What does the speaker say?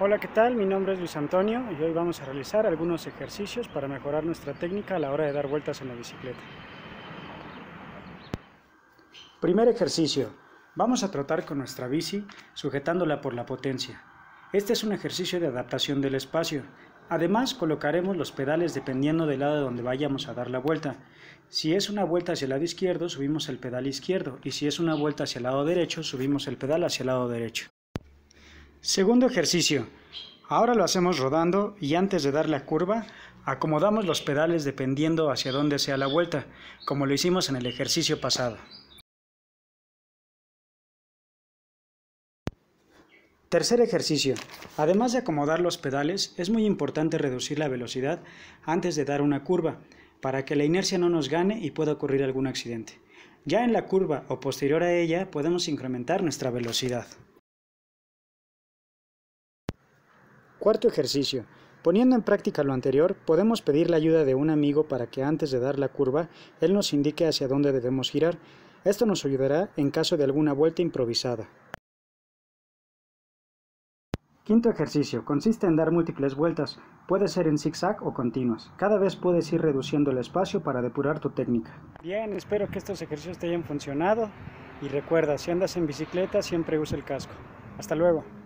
Hola, ¿qué tal? Mi nombre es Luis Antonio y hoy vamos a realizar algunos ejercicios para mejorar nuestra técnica a la hora de dar vueltas en la bicicleta. Primer ejercicio. Vamos a trotar con nuestra bici sujetándola por la potencia. Este es un ejercicio de adaptación del espacio. Además, colocaremos los pedales dependiendo del lado donde vayamos a dar la vuelta. Si es una vuelta hacia el lado izquierdo, subimos el pedal izquierdo y si es una vuelta hacia el lado derecho, subimos el pedal hacia el lado derecho. Segundo ejercicio. Ahora lo hacemos rodando y antes de dar la curva, acomodamos los pedales dependiendo hacia dónde sea la vuelta, como lo hicimos en el ejercicio pasado. Tercer ejercicio. Además de acomodar los pedales, es muy importante reducir la velocidad antes de dar una curva, para que la inercia no nos gane y pueda ocurrir algún accidente. Ya en la curva o posterior a ella podemos incrementar nuestra velocidad. Cuarto ejercicio. Poniendo en práctica lo anterior, podemos pedir la ayuda de un amigo para que antes de dar la curva, él nos indique hacia dónde debemos girar. Esto nos ayudará en caso de alguna vuelta improvisada. Quinto ejercicio. Consiste en dar múltiples vueltas. Puede ser en zigzag o continuas. Cada vez puedes ir reduciendo el espacio para depurar tu técnica. Bien, espero que estos ejercicios te hayan funcionado. Y recuerda, si andas en bicicleta, siempre usa el casco. Hasta luego.